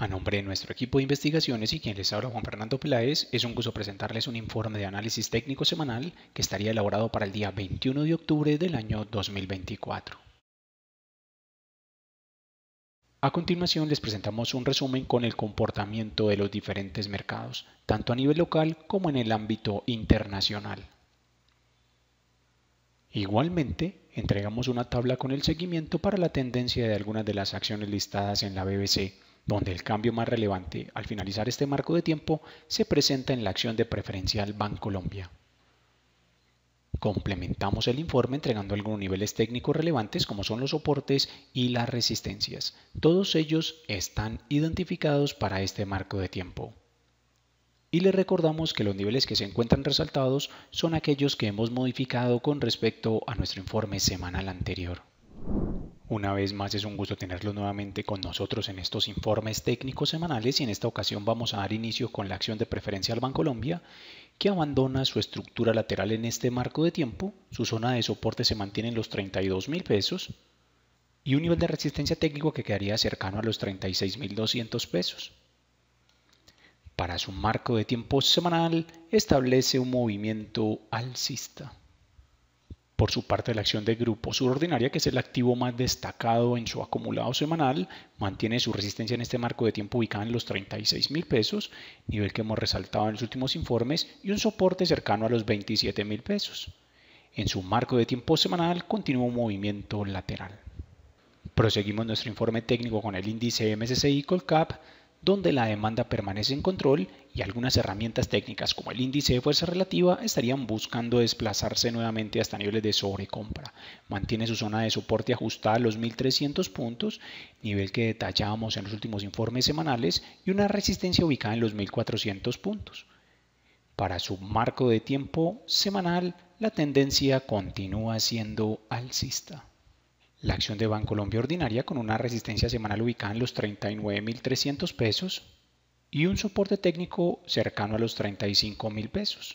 A nombre de nuestro equipo de investigaciones y quien les habla Juan Fernando Peláez, es un gusto presentarles un informe de análisis técnico semanal que estaría elaborado para el día 21 de octubre del año 2024. A continuación les presentamos un resumen con el comportamiento de los diferentes mercados, tanto a nivel local como en el ámbito internacional. Igualmente, entregamos una tabla con el seguimiento para la tendencia de algunas de las acciones listadas en la BBC, donde el cambio más relevante al finalizar este marco de tiempo se presenta en la acción de preferencial Bancolombia. Complementamos el informe entregando algunos niveles técnicos relevantes como son los soportes y las resistencias. Todos ellos están identificados para este marco de tiempo. Y le recordamos que los niveles que se encuentran resaltados son aquellos que hemos modificado con respecto a nuestro informe semanal anterior. Una vez más es un gusto tenerlo nuevamente con nosotros en estos informes técnicos semanales y en esta ocasión vamos a dar inicio con la acción de preferencia al Colombia que abandona su estructura lateral en este marco de tiempo, su zona de soporte se mantiene en los 32 mil pesos y un nivel de resistencia técnico que quedaría cercano a los 36 pesos. Para su marco de tiempo semanal establece un movimiento alcista. Por su parte, la acción de grupo subordinaria, que es el activo más destacado en su acumulado semanal, mantiene su resistencia en este marco de tiempo ubicada en los 36 mil pesos, nivel que hemos resaltado en los últimos informes, y un soporte cercano a los 27 mil pesos. En su marco de tiempo semanal continúa un movimiento lateral. Proseguimos nuestro informe técnico con el índice MSCI Colcap, donde la demanda permanece en control y algunas herramientas técnicas como el índice de fuerza relativa estarían buscando desplazarse nuevamente hasta niveles de sobrecompra. Mantiene su zona de soporte ajustada a los 1300 puntos, nivel que detallábamos en los últimos informes semanales, y una resistencia ubicada en los 1400 puntos. Para su marco de tiempo semanal, la tendencia continúa siendo alcista la acción de Bancolombia ordinaria con una resistencia semanal ubicada en los 39.300 pesos y un soporte técnico cercano a los 35.000 pesos.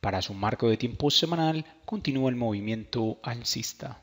Para su marco de tiempo semanal continúa el movimiento alcista.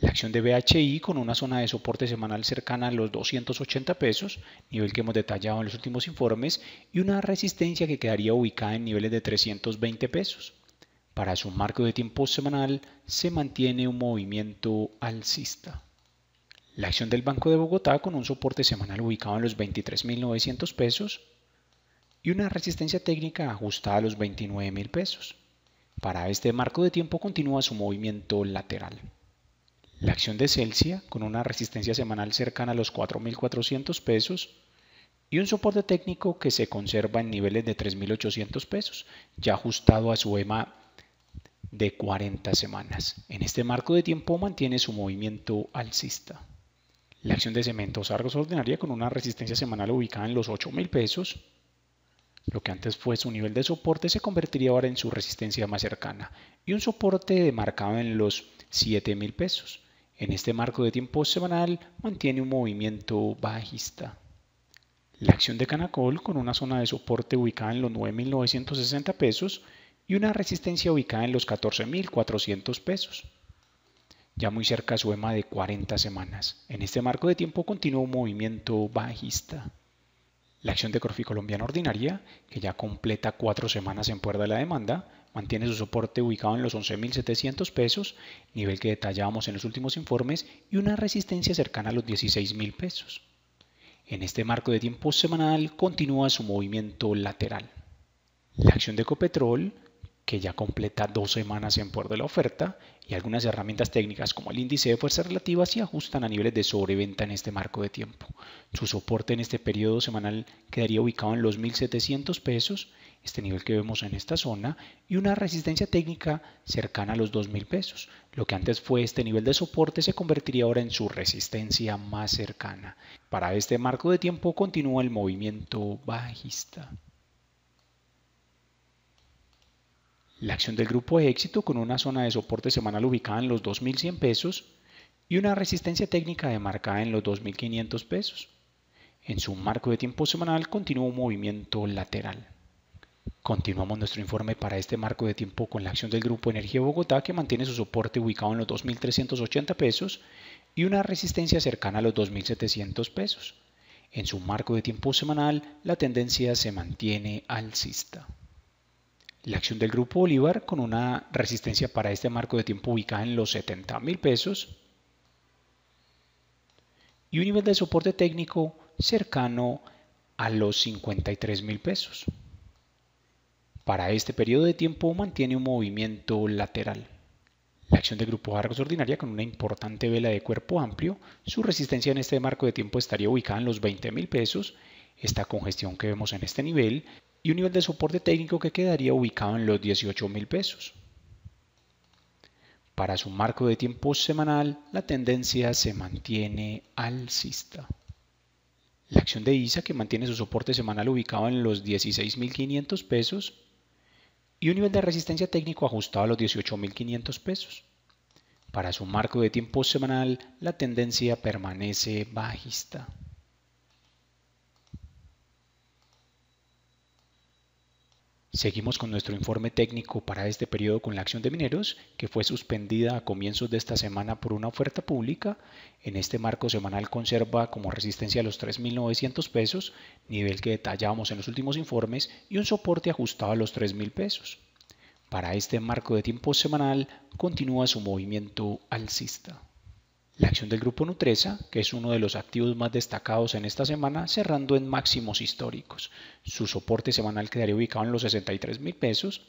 La acción de BHI con una zona de soporte semanal cercana a los 280 pesos, nivel que hemos detallado en los últimos informes, y una resistencia que quedaría ubicada en niveles de 320 pesos. Para su marco de tiempo semanal se mantiene un movimiento alcista. La acción del Banco de Bogotá con un soporte semanal ubicado en los 23.900 pesos y una resistencia técnica ajustada a los 29.000 pesos. Para este marco de tiempo continúa su movimiento lateral. La acción de Celsius con una resistencia semanal cercana a los 4.400 pesos y un soporte técnico que se conserva en niveles de 3.800 pesos, ya ajustado a su EMA de 40 semanas. En este marco de tiempo mantiene su movimiento alcista. La acción de cementos Argos ordinaria con una resistencia semanal ubicada en los 8,000 mil pesos. Lo que antes fue su nivel de soporte se convertiría ahora en su resistencia más cercana y un soporte demarcado en los 7,000 mil pesos. En este marco de tiempo semanal mantiene un movimiento bajista. La acción de Canacol con una zona de soporte ubicada en los 9.960 pesos y una resistencia ubicada en los 14.400 pesos. Ya muy cerca su EMA de 40 semanas. En este marco de tiempo continúa un movimiento bajista. La acción de Corfi Colombiana Ordinaria, que ya completa cuatro semanas en puerta de la demanda, mantiene su soporte ubicado en los 11.700 pesos, nivel que detallábamos en los últimos informes, y una resistencia cercana a los 16.000 pesos. En este marco de tiempo semanal continúa su movimiento lateral. La acción de Copetrol que ya completa dos semanas en poder de la oferta y algunas herramientas técnicas como el índice de fuerza relativa se ajustan a niveles de sobreventa en este marco de tiempo. Su soporte en este periodo semanal quedaría ubicado en los 1.700 pesos, este nivel que vemos en esta zona, y una resistencia técnica cercana a los 2.000 pesos. Lo que antes fue este nivel de soporte se convertiría ahora en su resistencia más cercana. Para este marco de tiempo continúa el movimiento bajista. la acción del grupo de éxito con una zona de soporte semanal ubicada en los 2.100 pesos y una resistencia técnica demarcada en los 2.500 pesos. En su marco de tiempo semanal continúa un movimiento lateral. Continuamos nuestro informe para este marco de tiempo con la acción del Grupo Energía Bogotá que mantiene su soporte ubicado en los 2.380 pesos y una resistencia cercana a los 2.700 pesos. En su marco de tiempo semanal la tendencia se mantiene alcista la acción del Grupo Bolívar con una resistencia para este marco de tiempo ubicada en los 70 mil pesos y un nivel de soporte técnico cercano a los 53 mil pesos. Para este periodo de tiempo mantiene un movimiento lateral. La acción del grupo Argos ordinaria con una importante vela de cuerpo amplio, su resistencia en este marco de tiempo estaría ubicada en los 20 mil pesos. Esta congestión que vemos en este nivel y un nivel de soporte técnico que quedaría ubicado en los $18,000. pesos. Para su marco de tiempo semanal, la tendencia se mantiene alcista. La acción de ISA, que mantiene su soporte semanal ubicado en los 16.500 pesos, y un nivel de resistencia técnico ajustado a los 18.500 pesos. Para su marco de tiempo semanal, la tendencia permanece bajista. Seguimos con nuestro informe técnico para este periodo con la acción de mineros, que fue suspendida a comienzos de esta semana por una oferta pública. En este marco semanal conserva como resistencia los 3.900 pesos, nivel que detallábamos en los últimos informes, y un soporte ajustado a los 3.000 pesos. Para este marco de tiempo semanal continúa su movimiento alcista la acción del grupo Nutresa, que es uno de los activos más destacados en esta semana, cerrando en máximos históricos. Su soporte semanal quedaría ubicado en los 63 mil pesos,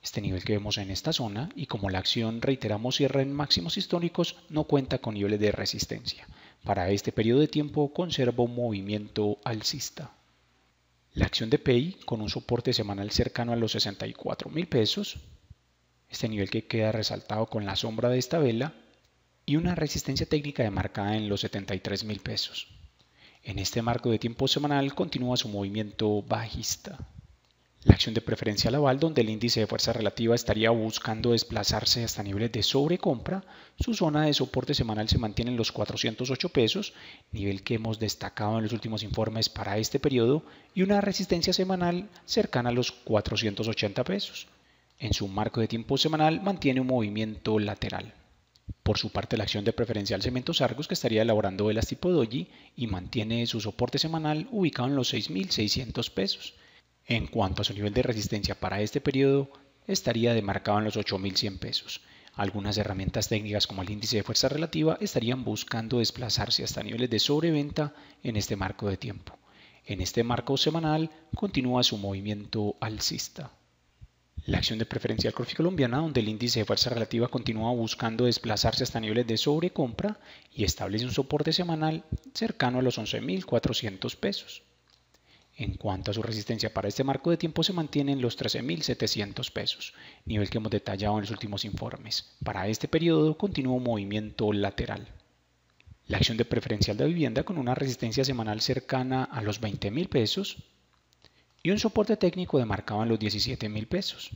este nivel que vemos en esta zona, y como la acción, reiteramos, cierra en máximos históricos, no cuenta con niveles de resistencia. Para este periodo de tiempo conservo un movimiento alcista. La acción de PEI, con un soporte semanal cercano a los 64 mil pesos, este nivel que queda resaltado con la sombra de esta vela, y una resistencia técnica demarcada en los 73 mil pesos. En este marco de tiempo semanal continúa su movimiento bajista. La acción de preferencia al donde el índice de fuerza relativa estaría buscando desplazarse hasta niveles de sobrecompra, su zona de soporte semanal se mantiene en los 408 pesos, nivel que hemos destacado en los últimos informes para este periodo, y una resistencia semanal cercana a los 480 pesos. En su marco de tiempo semanal mantiene un movimiento lateral. Por su parte, la acción de preferencial Cementos Argos, que estaría elaborando velas tipo doji y mantiene su soporte semanal ubicado en los 6.600 pesos. En cuanto a su nivel de resistencia para este periodo, estaría demarcado en los 8.100 pesos. Algunas herramientas técnicas como el índice de fuerza relativa estarían buscando desplazarse hasta niveles de sobreventa en este marco de tiempo. En este marco semanal continúa su movimiento alcista. La acción de preferencial Corfi colombiana, donde el índice de fuerza relativa continúa buscando desplazarse hasta niveles de sobrecompra y establece un soporte semanal cercano a los 11.400 pesos. En cuanto a su resistencia para este marco de tiempo se mantienen los 13.700 pesos, nivel que hemos detallado en los últimos informes. Para este periodo continúa un movimiento lateral. La acción de preferencial de vivienda con una resistencia semanal cercana a los 20.000 pesos y un soporte técnico demarcaban los 17 mil pesos.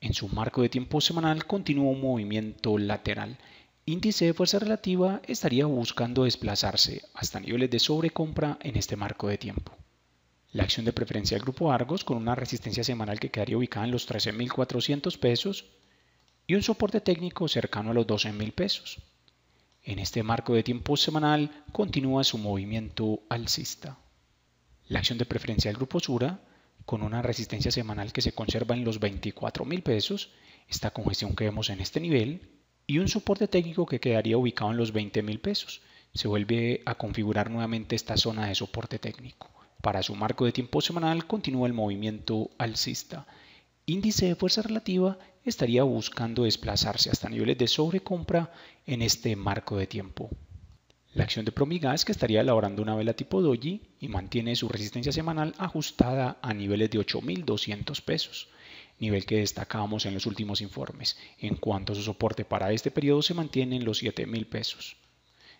En su marco de tiempo semanal continúa un movimiento lateral. Índice de fuerza relativa estaría buscando desplazarse hasta niveles de sobrecompra en este marco de tiempo. La acción de preferencia del grupo Argos con una resistencia semanal que quedaría ubicada en los 13.400 pesos y un soporte técnico cercano a los 12.000 pesos. En este marco de tiempo semanal continúa su movimiento alcista la acción de preferencia del grupo Sura, con una resistencia semanal que se conserva en los 24 mil pesos, esta congestión que vemos en este nivel, y un soporte técnico que quedaría ubicado en los 20 mil pesos. Se vuelve a configurar nuevamente esta zona de soporte técnico. Para su marco de tiempo semanal continúa el movimiento alcista. Índice de fuerza relativa estaría buscando desplazarse hasta niveles de sobrecompra en este marco de tiempo. La acción de Promigas que estaría elaborando una vela tipo doji y mantiene su resistencia semanal ajustada a niveles de 8.200 pesos, nivel que destacamos en los últimos informes. En cuanto a su soporte para este periodo se mantiene en los 7.000 pesos,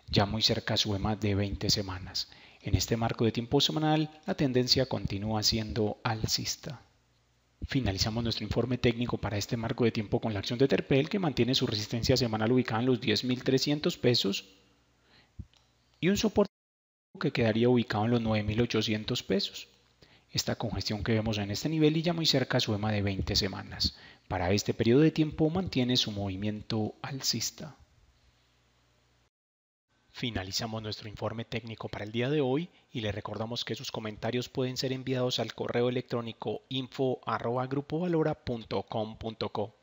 ya muy cerca su de 20 semanas. En este marco de tiempo semanal la tendencia continúa siendo alcista. Finalizamos nuestro informe técnico para este marco de tiempo con la acción de Terpel que mantiene su resistencia semanal ubicada en los 10.300 pesos y un soporte que quedaría ubicado en los 9.800 pesos. Esta congestión que vemos en este nivel y ya muy cerca a de 20 semanas. Para este periodo de tiempo mantiene su movimiento alcista. Finalizamos nuestro informe técnico para el día de hoy y le recordamos que sus comentarios pueden ser enviados al correo electrónico info.grupovalora.com.co.